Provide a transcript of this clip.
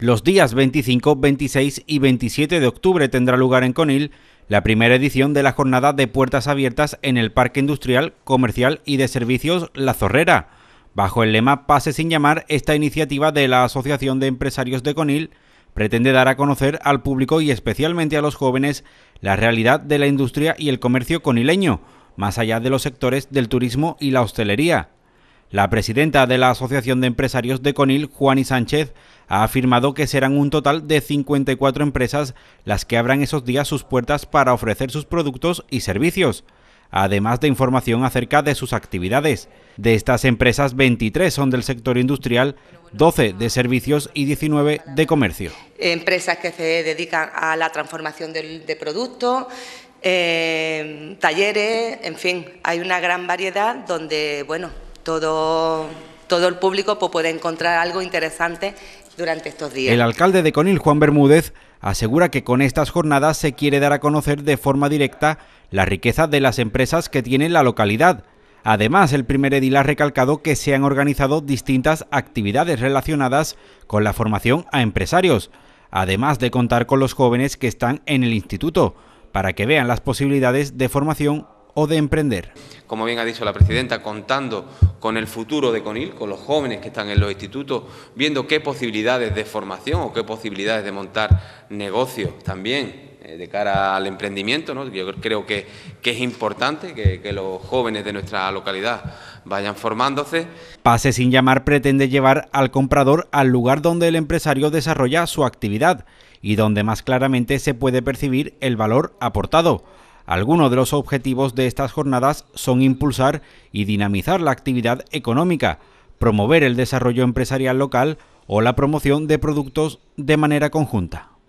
Los días 25, 26 y 27 de octubre tendrá lugar en Conil la primera edición de la jornada de puertas abiertas en el Parque Industrial, Comercial y de Servicios La Zorrera. Bajo el lema Pase sin llamar, esta iniciativa de la Asociación de Empresarios de Conil pretende dar a conocer al público y especialmente a los jóvenes la realidad de la industria y el comercio conileño, más allá de los sectores del turismo y la hostelería. La presidenta de la Asociación de Empresarios de Conil, Juani Sánchez, ha afirmado que serán un total de 54 empresas las que abran esos días sus puertas para ofrecer sus productos y servicios, además de información acerca de sus actividades. De estas empresas, 23 son del sector industrial, 12 de servicios y 19 de comercio. Empresas que se dedican a la transformación de, productos, eh, talleres, en fin, hay una gran variedad donde, bueno, todo, todo el público puede encontrar algo interesante durante estos días. El alcalde de Conil, Juan Bermúdez, asegura que con estas jornadas se quiere dar a conocer de forma directa la riqueza de las empresas que tiene la localidad. Además, el primer edil ha recalcado que se han organizado distintas actividades relacionadas con la formación a empresarios, además de contar con los jóvenes que están en el instituto, para que vean las posibilidades de formación o de emprender. Como bien ha dicho la presidenta, contando con el futuro de CONIL, con los jóvenes que están en los institutos, viendo qué posibilidades de formación o qué posibilidades de montar negocios también eh, de cara al emprendimiento. ¿no? Yo creo que, que es importante que, que los jóvenes de nuestra localidad vayan formándose. Pase sin llamar pretende llevar al comprador al lugar donde el empresario desarrolla su actividad y donde más claramente se puede percibir el valor aportado algunos de los objetivos de estas jornadas son impulsar y dinamizar la actividad económica, promover el desarrollo empresarial local o la promoción de productos de manera conjunta.